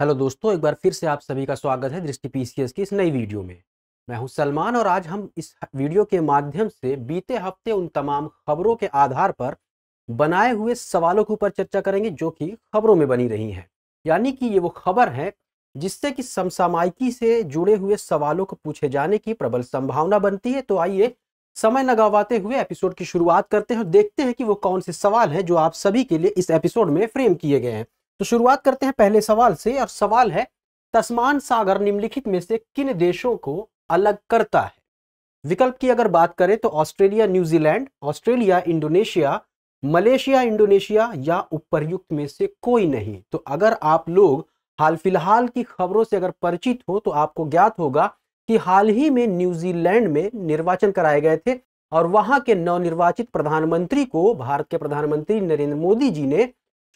hello दोस्तों एक बार फिर से आप सभी का स्वागत है दृष्टि पीसीएस की इस नई वीडियो में मैं हूं सलमान और आज हम इस वीडियो के माध्यम से बीते हफ्ते उन तमाम खबरों के आधार पर बनाए हुए सवालों के ऊपर चर्चा करेंगे जो कि खबरों में बनी रही हैं यानी कि ये वो खबर है जिससे कि समसामायिकी से जुड़े हुए सवालों को पूछे जाने की प्रबल संभावना बनती है तो आइए समय न हुए एपिसोड की शुरुआत करते हैं और देखते हैं कि वो कौन से सवाल हैं जो आप सभी के लिए इस एपिसोड में फ्रेम किए गए हैं तो शुरुआत करते हैं पहले सवाल से और सवाल है तस्मान सागर निम्नलिखित में से किन देशों को अलग करता है विकल्प की अगर बात करें तो Australia New Zealand Australia Indonesia Malaysia Indonesia या उपरयुक्त में से कोई नहीं तो अगर आप लोग हाल फिलहाल की खबरों से अगर परिचित हो तो आपको ज्ञात होगा कि हाल ही में न्यूजीलैंड में निर्वाचन कराए गए थे और वहां के नवनिर्वाचित प्रधानमंत्री को भारत के प्रधानमंत्री नरेंद्र मोदी जी ने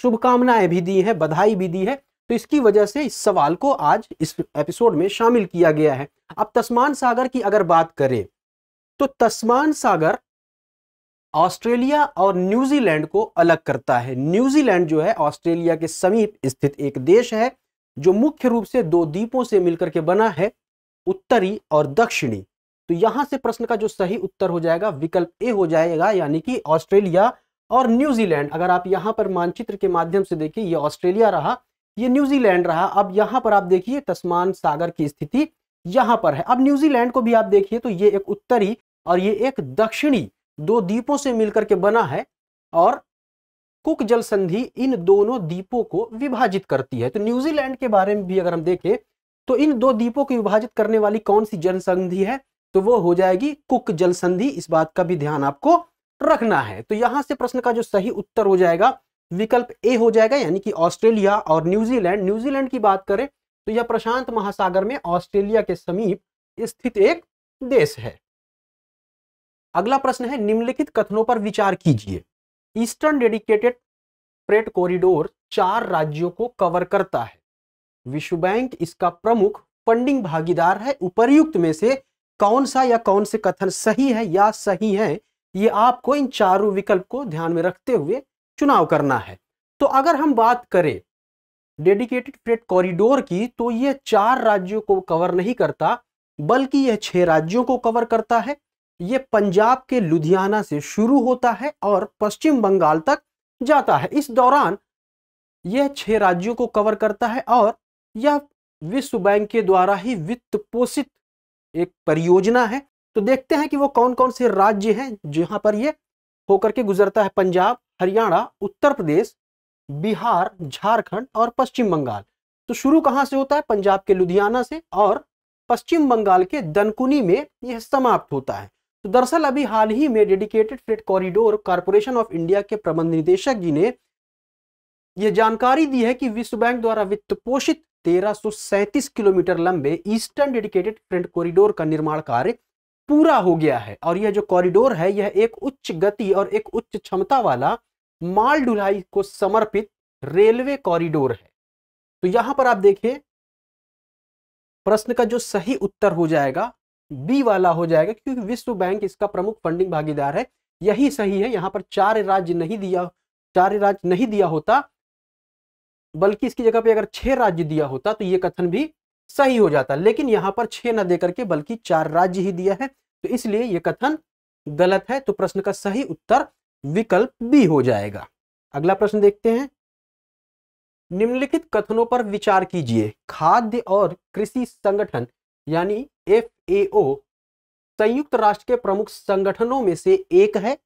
शुभकामनाएं भी दी हैं बधाई भी दी है तो इसकी वजह से इस सवाल को आज इस एपिसोड में शामिल किया गया है अब तस्मान सागर की अगर बात करें तो तस्मान सागर ऑस्ट्रेलिया और न्यूजीलैंड को अलग करता है न्यूजीलैंड जो है ऑस्ट्रेलिया के समीप स्थित एक देश है जो मुख्य रूप से दो द्वीपों से मिलकर के बना है उत्तरी और दक्षिणी तो यहां से प्रश्न का जो सही उत्तर हो जाएगा विकल्प ए हो जाएगा यानी कि ऑस्ट्रेलिया और न्यूजीलैंड अगर आप यहाँ पर मानचित्र के माध्यम से देखिए ये ऑस्ट्रेलिया रहा ये न्यूजीलैंड रहा अब यहाँ पर आप देखिए तस्मान सागर की स्थिति यहाँ पर है अब न्यूजीलैंड को भी आप देखिए तो ये एक उत्तरी और ये एक दक्षिणी दो द्वीपों से मिलकर के बना है और कुक जल संधि इन दोनों द्वीपों को विभाजित करती है तो न्यूजीलैंड के बारे में भी अगर हम देखें तो इन दो द्वीपों को विभाजित करने वाली कौन सी जनसंधि है तो वो हो जाएगी कुक जल संधि इस बात का भी ध्यान आपको रखना है तो यहां से प्रश्न का जो सही उत्तर हो जाएगा विकल्प ए हो जाएगा यानी कि ऑस्ट्रेलिया और न्यूजीलैंड न्यूजीलैंड की बात करें तो यह प्रशांत महासागर में ऑस्ट्रेलिया के समीप स्थित एक देश है अगला प्रश्न है निम्नलिखित कथनों पर विचार कीजिए ईस्टर्न डेडिकेटेड फ्रेट कॉरिडोर चार राज्यों को कवर करता है विश्व बैंक इसका प्रमुख फंडिंग भागीदार है उपरयुक्त में से कौन सा या कौन से कथन सही है या सही है ये आपको इन चारों विकल्प को ध्यान में रखते हुए चुनाव करना है तो अगर हम बात करें डेडिकेटेड फ्रेट कॉरिडोर की तो यह चार राज्यों को कवर नहीं करता बल्कि यह छह राज्यों को कवर करता है यह पंजाब के लुधियाना से शुरू होता है और पश्चिम बंगाल तक जाता है इस दौरान यह छह राज्यों को कवर करता है और यह विश्व बैंक के द्वारा ही वित्त पोषित एक परियोजना है तो देखते हैं कि वो कौन कौन से राज्य हैं जहां पर ये होकर के गुजरता है पंजाब हरियाणा उत्तर प्रदेश बिहार झारखंड और पश्चिम बंगाल तो शुरू कहां से होता है पंजाब के लुधियाना से और पश्चिम बंगाल के दनकुनी में यह समाप्त होता है तो दरअसल अभी हाल ही में dedicated freight corridor corporation of India के प्रबंध निदेशक जी ने यह जानकारी दी है कि विश्व बैंक द्वारा वित्त पोषित तेरह किलोमीटर लंबे ईस्टर्न डेडिकेटेड फ्रेट कॉरिडोर का निर्माण कार्य पूरा हो गया है और यह जो कॉरिडोर है यह एक उच्च गति और एक उच्च क्षमता वाला माल ढुलाई को समर्पित रेलवे कॉरिडोर है तो यहां पर आप देखिए प्रश्न का जो सही उत्तर हो जाएगा बी वाला हो जाएगा क्योंकि विश्व बैंक इसका प्रमुख फंडिंग भागीदार है यही सही है यहां पर चार राज्य नहीं दिया चार राज्य नहीं दिया होता बल्कि इसकी जगह पे अगर छह राज्य दिया होता तो यह कथन भी सही हो जाता लेकिन यहाँ पर छह न देकर के बल्कि चार राज्य ही दिया है तो इसलिए यह कथन गलत है तो प्रश्न का सही उत्तर विकल्प बी हो जाएगा अगला प्रश्न देखते हैं निम्नलिखित कथनों पर विचार कीजिए खाद्य और कृषि संगठन यानी एफ संयुक्त राष्ट्र के प्रमुख संगठनों में से एक है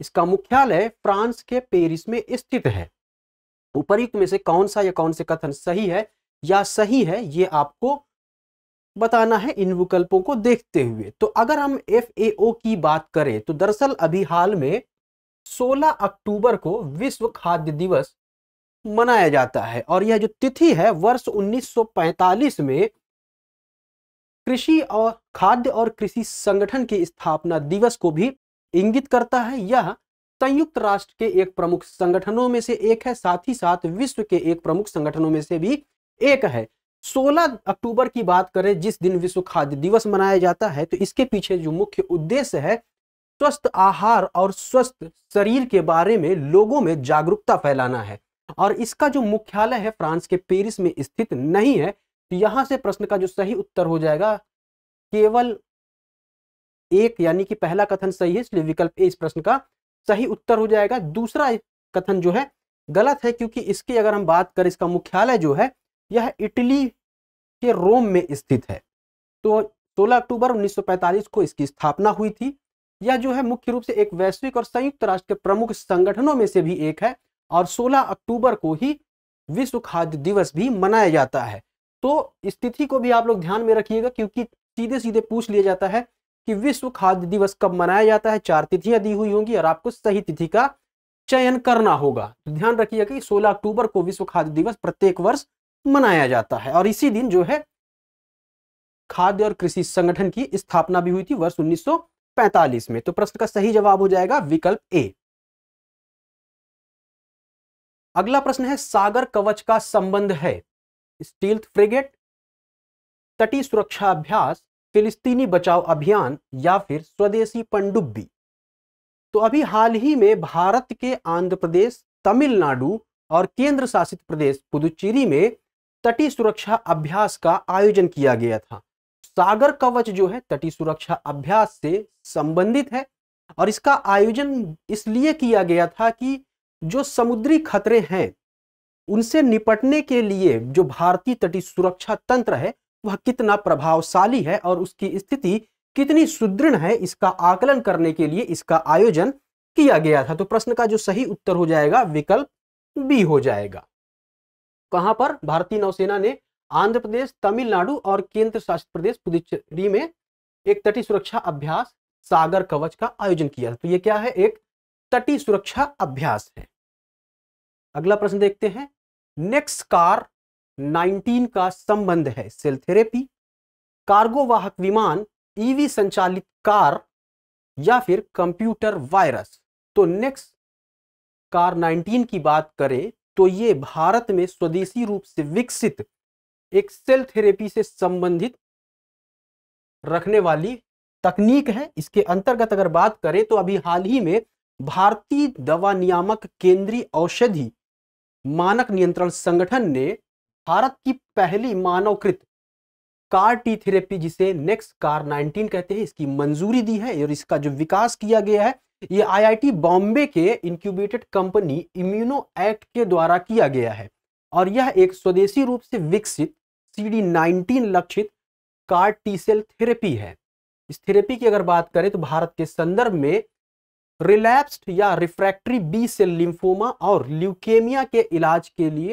इसका मुख्यालय फ्रांस के पेरिस में स्थित है उपरयुक्त में से कौन सा या कौन से कथन सही है या सही है ये आपको बताना है इन विकल्पों को देखते हुए तो अगर हम एफ की बात करें तो दरअसल अभी हाल में 16 अक्टूबर को विश्व खाद्य दिवस मनाया जाता है और यह जो तिथि है वर्ष 1945 में कृषि और खाद्य और कृषि संगठन की स्थापना दिवस को भी इंगित करता है यह संयुक्त राष्ट्र के एक प्रमुख संगठनों में से एक है साथ ही साथ विश्व के एक प्रमुख संगठनों में से भी एक है 16 अक्टूबर की बात करें जिस दिन विश्व खाद्य दिवस मनाया जाता है तो इसके पीछे जो मुख्य उद्देश्य है स्वस्थ आहार और स्वस्थ शरीर के बारे में लोगों में जागरूकता फैलाना है और इसका जो मुख्यालय है फ्रांस के पेरिस में स्थित नहीं है तो यहां से प्रश्न का जो सही उत्तर हो जाएगा केवल एक यानी कि पहला कथन सही है इसलिए विकल्प ए इस प्रश्न का सही उत्तर हो जाएगा दूसरा कथन जो है गलत है क्योंकि इसकी अगर हम बात करें इसका मुख्यालय जो है यह इटली के रोम में स्थित है तो 16 अक्टूबर 1945 को इसकी स्थापना हुई थी यह जो है मुख्य रूप से एक वैश्विक और संयुक्त राष्ट्र के प्रमुख संगठनों में से भी एक है और 16 अक्टूबर को ही विश्व खाद्य दिवस भी मनाया जाता है तो स्थिति को भी आप लोग ध्यान में रखिएगा क्योंकि सीधे सीधे पूछ लिया जाता है कि विश्व खाद्य दिवस कब मनाया जाता है चार तिथियां दी हुई होंगी और आपको सही तिथि का चयन करना होगा तो ध्यान रखिएगा कि 16 अक्टूबर को विश्व खाद्य दिवस प्रत्येक वर्ष मनाया जाता है और इसी दिन जो है खाद्य और कृषि संगठन की स्थापना भी हुई थी वर्ष 1945 में तो प्रश्न का सही जवाब हो जाएगा विकल्प ए अगला प्रश्न है सागर कवच का संबंध है स्टील फ्रिगेट तटीय सुरक्षा अभ्यास फिलिस्तीनी बचाव अभियान या फिर स्वदेशी पंडुब्बी तो अभी हाल ही में भारत के आंध्र प्रदेश तमिलनाडु और केंद्र शासित प्रदेश पुदुचेरी में तटीय सुरक्षा अभ्यास का आयोजन किया गया था सागर कवच जो है तटीय सुरक्षा अभ्यास से संबंधित है और इसका आयोजन इसलिए किया गया था कि जो समुद्री खतरे हैं उनसे निपटने के लिए जो भारतीय तटीय सुरक्षा तंत्र है वह कितना प्रभावशाली है और उसकी स्थिति कितनी सुदृढ़ है इसका आकलन करने के लिए इसका आयोजन किया गया था तो प्रश्न का जो सही उत्तर हो जाएगा विकल्प बी हो जाएगा कहां पर भारतीय नौसेना ने आंध्र प्रदेश तमिलनाडु और केंद्र शासित प्रदेश पुदुचेरी में एक तटीय सुरक्षा अभ्यास सागर कवच का आयोजन किया था तो ये क्या है एक तटीय सुरक्षा अभ्यास है अगला प्रश्न देखते हैं नेक्स्ट कार 19 का संबंध है सेल थेरेपी कार्गो वाहक विमान ईवी संचालित कार या फिर कंप्यूटर वायरस तो नेक्स्ट कार 19 की बात करें तो ये भारत में स्वदेशी रूप से विकसित एक सेल थेरेपी से संबंधित रखने वाली तकनीक है इसके अंतर्गत अगर बात करें तो अभी हाल ही में भारतीय दवा नियामक केंद्रीय औषधि मानक नियंत्रण संगठन ने भारत की पहली मानवकृत कार टी थेरेपी जिसे नेक्स्ट कार 19 कहते हैं इसकी मंजूरी दी है और इसका जो विकास किया गया है ये आईआईटी बॉम्बे के इंक्यूबेटेड कंपनी इम्यूनो एक्ट के द्वारा किया गया है और यह एक स्वदेशी रूप से विकसित सी डी नाइनटीन लक्षित कार टी सेल थेरेपी है इस थेरेपी की अगर बात करें तो भारत के संदर्भ में रिलैप्स्ड या रिफ्रैक्ट्री बी सेल लिम्फोमा और ल्यूकेमिया के इलाज के लिए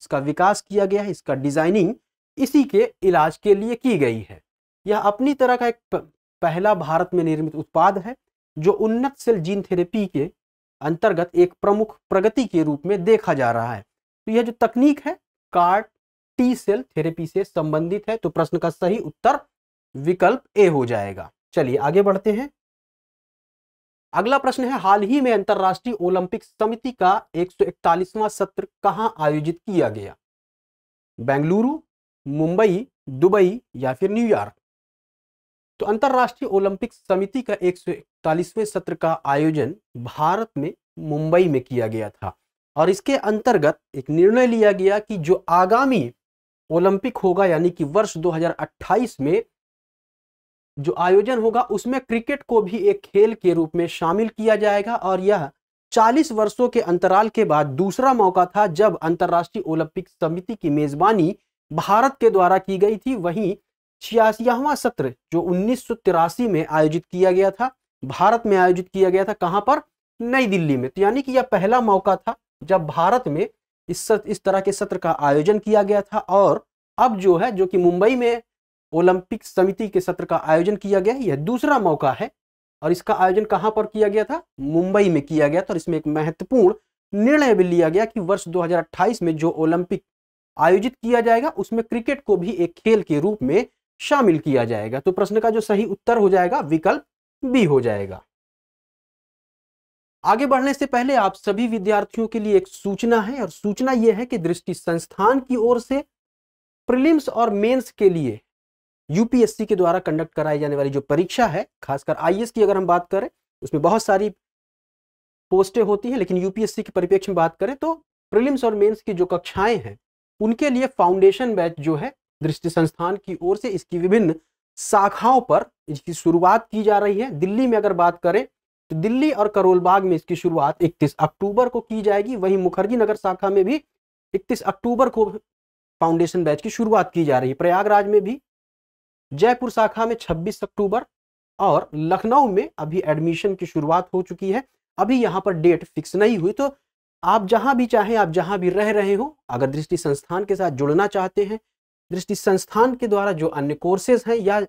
इसका विकास किया गया है इसका डिजाइनिंग इसी के इलाज के लिए की गई है यह अपनी तरह का एक पहला भारत में निर्मित उत्पाद है जो उन्नत सेल जीन थेरेपी के अंतर्गत एक प्रमुख प्रगति के रूप में देखा जा रहा है तो यह जो तकनीक है कार्ट टी सेल थेरेपी से संबंधित है तो प्रश्न का सही उत्तर विकल्प ए हो जाएगा चलिए आगे बढ़ते हैं अगला प्रश्न है हाल ही में अंतर्राष्ट्रीय ओलंपिक समिति का 141वां सत्र कहां आयोजित किया गया बेंगलुरु मुंबई दुबई या फिर न्यूयॉर्क तो अंतर्राष्ट्रीय ओलंपिक समिति का एक सत्र का आयोजन भारत में मुंबई में किया गया था और इसके अंतर्गत एक निर्णय लिया गया कि जो आगामी ओलंपिक होगा यानी कि वर्ष 2028 में जो आयोजन होगा उसमें क्रिकेट को भी एक खेल के रूप में शामिल किया जाएगा और यह 40 वर्षों के अंतराल के बाद दूसरा मौका था जब अंतर्राष्ट्रीय ओलंपिक समिति की मेजबानी भारत के द्वारा की गई थी वहीं छियासीवा सत्र जो उन्नीस में आयोजित किया गया था भारत में आयोजित किया गया था कहां पर नई दिल्ली में तो यानी कि यह पहला मौका था जब भारत में इस सत, इस तरह के सत्र का आयोजन किया गया था और अब जो है जो कि मुंबई में ओलंपिक समिति के सत्र का आयोजन किया गया यह दूसरा मौका है और इसका आयोजन कहां पर किया गया था मुंबई में किया गया था और इसमें एक महत्वपूर्ण निर्णय भी लिया गया कि वर्ष 2028 में जो ओलंपिक आयोजित किया जाएगा उसमें क्रिकेट को भी एक खेल के रूप में शामिल किया जाएगा तो प्रश्न का जो सही उत्तर हो जाएगा विकल्प बी हो जाएगा आगे बढ़ने से पहले आप सभी विद्यार्थियों के लिए एक सूचना है और सूचना यह है कि दृष्टि संस्थान की ओर से प्रीलिम्स और मेंस के लिए यूपीएससी के द्वारा कंडक्ट कराई जाने वाली जो परीक्षा है खासकर आईएएस की अगर हम बात करें उसमें बहुत सारी पोस्टें होती हैं लेकिन यूपीएससी के परिप्रेक्ष्य में बात करें तो प्रीलिम्स और मेंस की जो कक्षाएं हैं उनके लिए फाउंडेशन बैच जो है दृष्टि संस्थान की ओर से इसकी विभिन्न शाखाओं पर इसकी शुरुआत की जा रही है दिल्ली में अगर बात करें तो दिल्ली और करोलबाग में इसकी शुरुआत 31 अक्टूबर को की जाएगी वहीं मुखर्जी नगर शाखा में भी 31 अक्टूबर को फाउंडेशन बैच की शुरुआत की जा रही है प्रयागराज में भी जयपुर शाखा में 26 अक्टूबर और लखनऊ में अभी एडमिशन की शुरुआत हो चुकी है अभी यहाँ पर डेट फिक्स नहीं हुई तो आप जहाँ भी चाहें आप जहाँ भी रह रहे हो अगर दृष्टि संस्थान के साथ जुड़ना चाहते हैं दृष्टि संस्थान के द्वारा जो अन्य कोर्सेज हैं या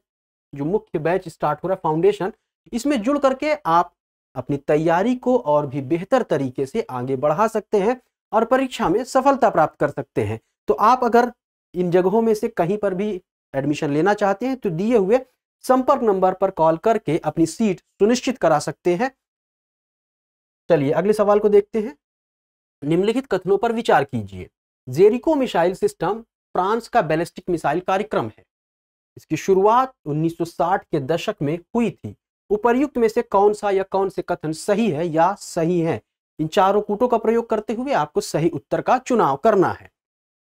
जो मुख्य बैच स्टार्ट हो रहा है फाउंडेशन इसमें जुड़ करके आप अपनी तैयारी को और भी बेहतर तरीके से आगे बढ़ा सकते हैं और परीक्षा में सफलता प्राप्त कर सकते हैं तो आप अगर इन जगहों में से कहीं पर भी एडमिशन लेना चाहते हैं तो दिए हुए संपर्क नंबर पर कॉल करके अपनी सीट सुनिश्चित करा सकते हैं चलिए अगले सवाल को देखते हैं निम्नलिखित कथनों पर विचार कीजिए जेरिको मिसाइल सिस्टम फ्रांस का बैलिस्टिक मिसाइल कार्यक्रम है इसकी शुरुआत 1960 के दशक में हुई थी उपर्युक्त में से कौन सा या कौन से कथन सही है या सही है इन चारों कूटों का प्रयोग करते हुए आपको सही उत्तर का चुनाव करना है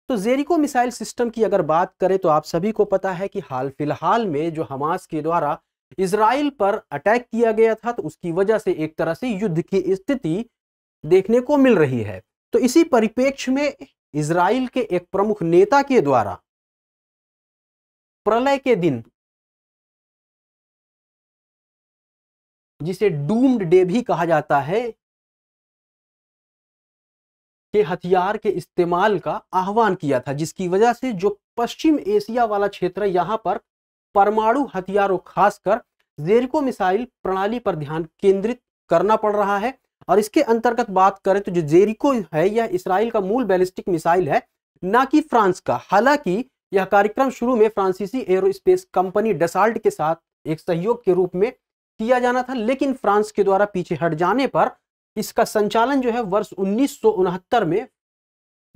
तो जेरिको मिसाइल सिस्टम की अगर बात करें तो आप सभी को पता है कि हाल फिलहाल में जो हमास के द्वारा इसराइल पर अटैक किया गया था तो उसकी वजह से एक तरह से युद्ध की स्थिति देखने को मिल रही है तो इसी परिपेक्ष में इसराइल के एक प्रमुख नेता के द्वारा प्रलय के दिन जिसे डूम्ड डे भी कहा जाता है के हथियार के इस्तेमाल का आह्वान किया था जिसकी वजह से जो पश्चिम एशिया वाला क्षेत्र यहां पर परमाणु हथियारों खासकर जेरको मिसाइल प्रणाली पर ध्यान केंद्रित करना पड़ रहा है और इसके अंतर्गत बात करें तो जो जेरिको है यह इसराइल का मूल बैलिस्टिक मिसाइल है ना कि फ्रांस का हालांकि यह कार्यक्रम शुरू में फ्रांसीसी एरोस्पेस कंपनी डसाल्ट के साथ एक सहयोग के रूप में किया जाना था लेकिन फ्रांस के द्वारा पीछे हट जाने पर इसका संचालन जो है वर्ष उन्नीस में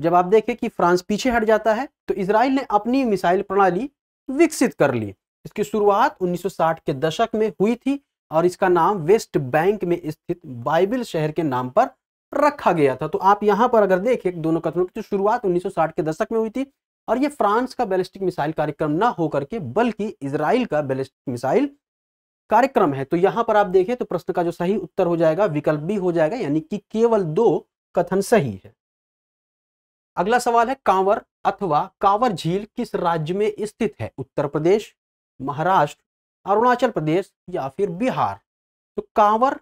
जब आप देखें कि फ्रांस पीछे हट जाता है तो इसराइल ने अपनी मिसाइल प्रणाली विकसित कर ली इसकी शुरुआत 1960 के दशक में हुई थी और इसका नाम वेस्ट बैंक में स्थित बाइबिल शहर के नाम पर रखा गया था तो आप यहां पर अगर देखें दोनों कथनों की तो शुरुआत 1960 के दशक में हुई थी और ये फ्रांस का बैलिस्टिक मिसाइल कार्यक्रम ना होकर के बल्कि इसराइल का बैलिस्टिक मिसाइल कार्यक्रम है तो यहां पर आप देखें तो प्रश्न का जो सही उत्तर हो जाएगा विकल्प भी हो जाएगा यानी कि केवल दो कथन सही है अगला सवाल है कांवर अथवा कांवर झील किस राज्य में स्थित है उत्तर प्रदेश महाराष्ट्र अरुणाचल प्रदेश या फिर बिहार तो कांवर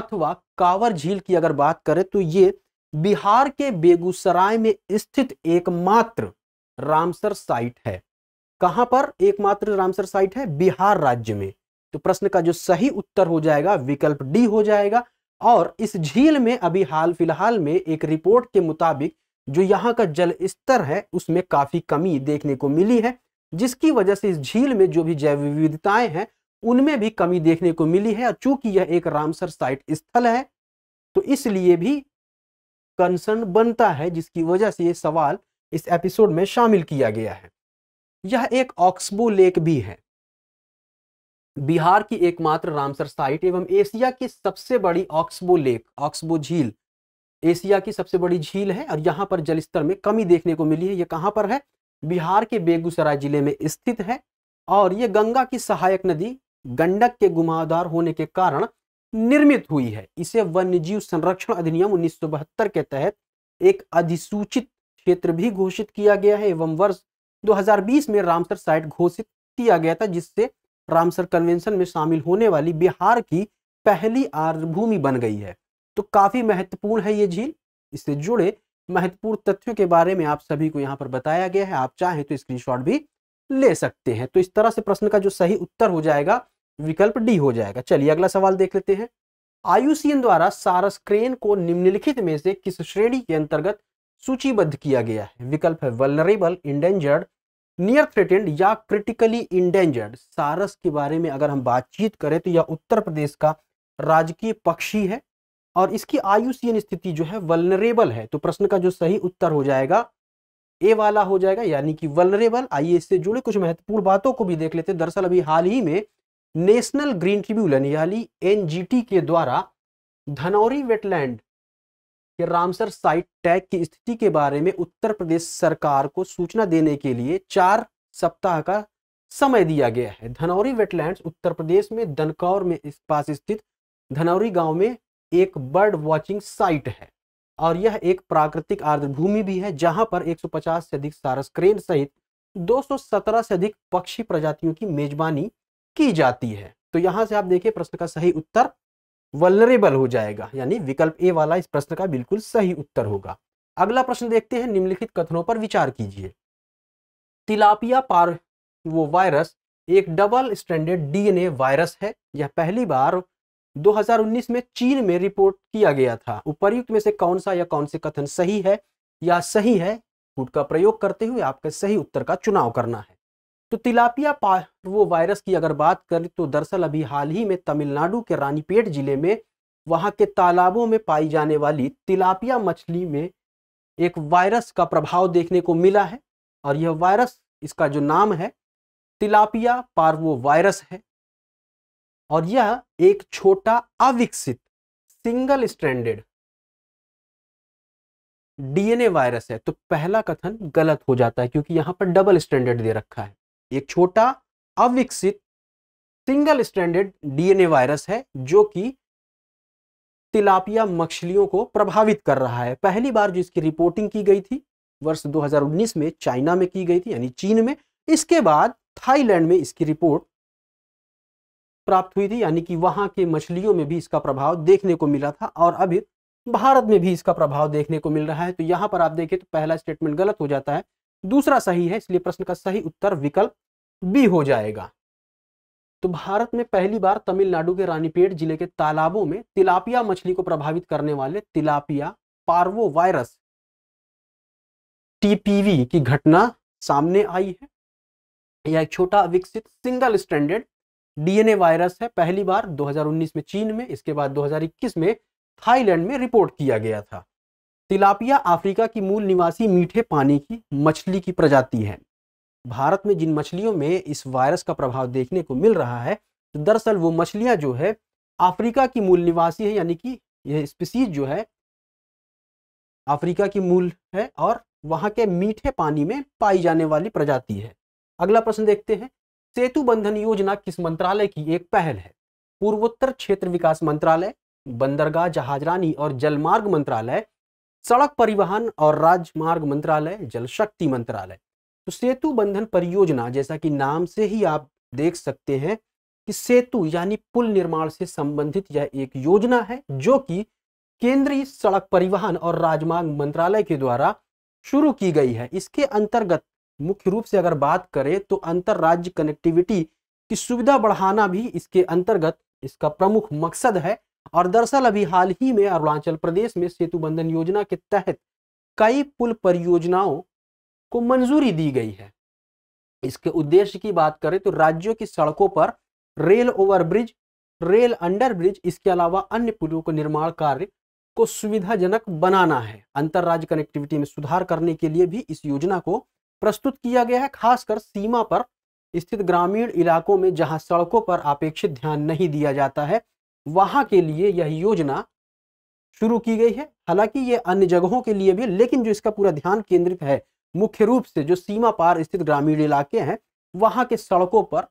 अथवा कांवर झील की अगर बात करें तो ये बिहार के बेगूसराय में स्थित एकमात्र रामसर साइट है कहां पर एकमात्र रामसर साइट है बिहार राज्य में तो प्रश्न का जो सही उत्तर हो जाएगा विकल्प डी हो जाएगा और इस झील में अभी हाल फिलहाल में एक रिपोर्ट के मुताबिक जो यहाँ का जल स्तर है उसमें काफी कमी देखने को मिली है जिसकी वजह से इस झील में जो भी जैव विविधताएं हैं उनमें भी कमी देखने को मिली है और चूंकि यह एक रामसर साइट स्थल है तो इसलिए भी कंसर्न बनता है जिसकी वजह से यह सवाल इस एपिसोड में शामिल किया गया है यह एक ऑक्सबो लेक भी है बिहार की एकमात्र रामसर साइट एवं एशिया की सबसे बड़ी ऑक्सबो लेक ऑक्सबो झील एशिया की सबसे बड़ी झील है और यहां पर जलस्तर में कमी देखने को मिली है यह कहां पर है बिहार के बेगूसराय जिले में स्थित है और ये गंगा की सहायक नदी गंडक के घुमावदार होने के कारण निर्मित हुई है इसे वन्यजीव संरक्षण अधिनियम उन्नीस के तहत एक अधिसूचित क्षेत्र भी घोषित किया गया है एवं वर्ष 2020 में रामसर साइट घोषित किया गया था जिससे रामसर कन्वेंशन में शामिल होने वाली बिहार की पहली आर्द्रभूमि बन गई है तो काफी महत्वपूर्ण है ये झील इससे जुड़े महत्वपूर्ण तथ्यों के बारे में आप सभी को यहाँ पर बताया गया है आप चाहें तो स्क्रीनशॉट भी ले सकते हैं तो इस तरह से प्रश्न का जो सही उत्तर हो जाएगा विकल्प डी हो जाएगा चलिए अगला सवाल देख लेते हैं आयुसीएन द्वारा सारस क्रेन को निम्नलिखित में से किस श्रेणी के अंतर्गत सूचीबद्ध किया गया है विकल्प है वलरेबल इंडेंजर्ड नियर थ्रेटेंड या क्रिटिकली इंडेंजर्ड सारस के बारे में अगर हम बातचीत करें तो यह उत्तर प्रदेश का राजकीय पक्षी है और इसकी आयुषीन स्थिति जो है वलनरेबल है तो प्रश्न का जो सही उत्तर हो जाएगा ए वाला हो जाएगा यानी कि वलनरेबल आइए इससे जुड़े कुछ महत्वपूर्ण बातों को भी देख लेते हैं दरअसल अभी हाल ही में नेशनल ग्रीन ट्रिब्यूनल यानी एन के द्वारा धनौरी वेटलैंड के रामसर साइट टैग की स्थिति के बारे में उत्तर प्रदेश सरकार को सूचना देने के लिए चार सप्ताह का समय दिया गया है धनौरी वेटलैंड्स उत्तर प्रदेश में दनकौर में इस पास स्थित धनौरी गांव में एक बर्ड वॉचिंग साइट है और यह एक प्राकृतिक आर्द्रभूमि भी है जहां पर 150 से अधिक सारस क्रेन सहित 217 से अधिक पक्षी प्रजातियों की मेजबानी की जाती है तो यहां से आप देखिए प्रश्न का सही उत्तर वलरेबल हो जाएगा यानी विकल्प ए वाला इस प्रश्न का बिल्कुल सही उत्तर होगा अगला प्रश्न देखते हैं निम्नलिखित कथनों पर विचार कीजिए तिलापिया पार वो वायरस एक डबल स्टैंडर्ड डीएनए वायरस है यह पहली बार 2019 में चीन में रिपोर्ट किया गया था उपर्युक्त में से कौन सा या कौन से कथन सही है या सही है फूड का प्रयोग करते हुए आपके सही उत्तर का चुनाव करना है तो तिलापिया पार्वो वायरस की अगर बात करें तो दरअसल अभी हाल ही में तमिलनाडु के रानीपेट जिले में वहां के तालाबों में पाई जाने वाली तिलापिया मछली में एक वायरस का प्रभाव देखने को मिला है और यह वायरस इसका जो नाम है तिलापिया पार्वो वायरस है और यह एक छोटा अविकसित सिंगल स्टैंडर्ड डीएनए वायरस है तो पहला कथन गलत हो जाता है क्योंकि यहां पर डबल स्टैंडर्ड दे रखा है एक छोटा अविकसित सिंगल स्टैंडर्ड डीएनए वायरस है जो कि तिलापिया मछलियों को प्रभावित कर रहा है पहली बार जो इसकी रिपोर्टिंग की गई थी वर्ष 2019 में चाइना में की गई थी यानी चीन में इसके बाद थाईलैंड में इसकी रिपोर्ट प्राप्त हुई थी यानी कि वहां के मछलियों में भी इसका प्रभाव देखने को मिला था और अभी भारत में भी इसका प्रभाव देखने को मिल रहा है तो यहाँ पर आप देखें तो पहला स्टेटमेंट गलत हो जाता है दूसरा सही है इसलिए प्रश्न का सही उत्तर विकल्प बी हो जाएगा तो भारत में पहली बार तमिलनाडु के रानीपेट जिले के तालाबों में तिलापिया मछली को प्रभावित करने वाले तिलापिया पार्वो वायरस टीपीवी की घटना सामने आई है यह एक छोटा विकसित सिंगल स्टैंडर्ड डीएनए वायरस है पहली बार 2019 में चीन में इसके बाद 2021 में थाईलैंड में रिपोर्ट किया गया था तिलापिया अफ्रीका की मूल निवासी मीठे पानी की मछली की प्रजाति है भारत में जिन मछलियों में इस वायरस का प्रभाव देखने को मिल रहा है तो दरअसल वो मछलियां जो है अफ्रीका की मूल निवासी है यानी कि यह स्पीसीज जो है अफ्रीका की मूल है और वहाँ के मीठे पानी में पाई जाने वाली प्रजाति है अगला प्रश्न देखते हैं सेतु बंधन योजना किस मंत्रालय की एक पहल है पूर्वोत्तर क्षेत्र विकास मंत्रालय बंदरगाह जहाजरानी और जलमार्ग मंत्रालय सड़क परिवहन और राजमार्ग मंत्रालय जल शक्ति मंत्रालय तो सेतु बंधन परियोजना जैसा कि नाम से ही आप देख सकते हैं कि सेतु यानी पुल निर्माण से संबंधित यह एक योजना है जो कि केंद्रीय सड़क परिवहन और राजमार्ग मंत्रालय के द्वारा शुरू की गई है इसके अंतर्गत मुख्य रूप से अगर बात करें तो राज्य कनेक्टिविटी की सुविधा बढ़ाना भी इसके अंतर्गत इसका प्रमुख मकसद है और दरअसल अभी हाल ही में अरुणाचल प्रदेश में सेतु बंधन योजना के तहत कई पुल परियोजनाओं को मंजूरी दी गई है इसके उद्देश्य की बात करें तो राज्यों की सड़कों पर रेल ओवरब्रिज रेल अंडरब्रिज इसके अलावा अन्य पुलों के निर्माण कार्य को सुविधाजनक बनाना है अंतर राज्य कनेक्टिविटी में सुधार करने के लिए भी इस योजना को प्रस्तुत किया गया है खासकर सीमा पर स्थित ग्रामीण इलाकों में जहां सड़कों पर अपेक्षित ध्यान नहीं दिया जाता है वहां के लिए यह योजना शुरू की गई है हालांकि ये अन्य जगहों के लिए भी लेकिन जो इसका पूरा ध्यान केंद्रित है मुख्य रूप से जो सीमा पार स्थित ग्रामीण इलाके हैं वहां के सड़कों पर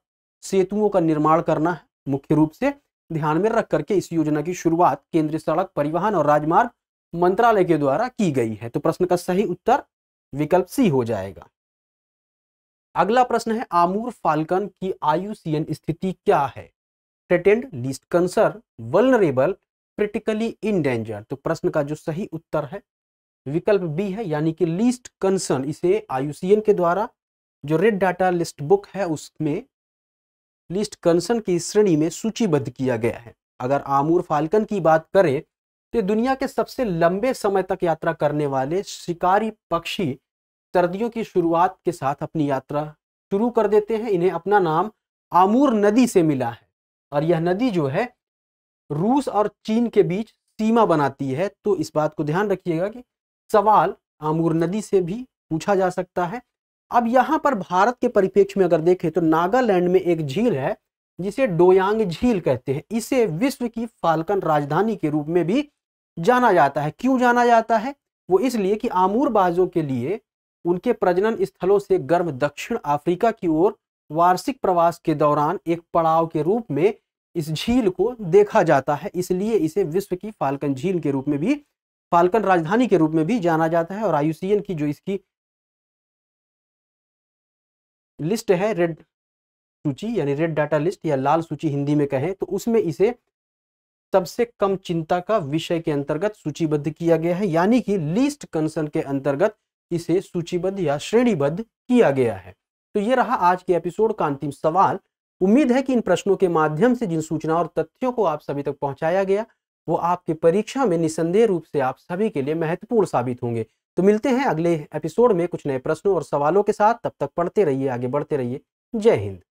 सेतुओं का निर्माण करना है मुख्य रूप से ध्यान में रख करके इस योजना की शुरुआत केंद्रीय सड़क परिवहन और राजमार्ग मंत्रालय के द्वारा की गई है तो प्रश्न का सही उत्तर विकल्प सी हो जाएगा अगला प्रश्न है आमूर फाल्कन की आयुसीयन स्थिति क्या है threatened list concern vulnerable critically endangered तो प्रश्न का जो सही उत्तर है विकल्प बी है यानी कि लिस्ट कंसर्न इसे आयुसीएन के द्वारा जो रेड डाटा लिस्ट बुक है उसमें लिस्ट कंसर्न की श्रेणी में सूचीबद्ध किया गया है अगर आमूर फाल्कन की बात करें तो दुनिया के सबसे लंबे समय तक यात्रा करने वाले शिकारी पक्षी सर्दियों की शुरुआत के साथ अपनी यात्रा शुरू कर देते हैं इन्हें अपना नाम आमूर नदी से मिला है और यह नदी जो है रूस और चीन के बीच सीमा बनाती है तो इस बात को ध्यान रखिएगा कि सवाल आमूर नदी से भी पूछा जा सकता है अब यहाँ पर भारत के परिप्रेक्ष्य में अगर देखें तो नागालैंड में एक झील है जिसे डोयांग झील कहते हैं इसे विश्व की फाल्कन राजधानी के रूप में भी जाना जाता है क्यों जाना जाता है वो इसलिए कि आमूर बाजों के लिए उनके प्रजनन स्थलों से गर्म दक्षिण अफ्रीका की ओर वार्षिक प्रवास के दौरान एक पड़ाव के रूप में इस झील को देखा जाता है इसलिए इसे विश्व की फाल्कन झील के रूप में भी फाल्कन राजधानी के रूप में भी जाना जाता है और आयुसीएन की जो इसकी लिस्ट है रेड सूची यानी रेड डाटा लिस्ट या लाल सूची हिंदी में कहें तो उसमें इसे सबसे कम चिंता का विषय के अंतर्गत सूचीबद्ध किया गया है यानी कि लीस्ट कंसर्न के अंतर्गत इसे सूचीबद्ध या श्रेणीबद्ध किया गया है तो ये रहा आज के एपिसोड का अंतिम सवाल उम्मीद है कि इन प्रश्नों के माध्यम से जिन सूचना और तथ्यों को आप सभी तक पहुंचाया गया वो आपकी परीक्षा में निसंदेह रूप से आप सभी के लिए महत्वपूर्ण साबित होंगे तो मिलते हैं अगले एपिसोड में कुछ नए प्रश्नों और सवालों के साथ तब तक पढ़ते रहिए आगे बढ़ते रहिए जय हिंद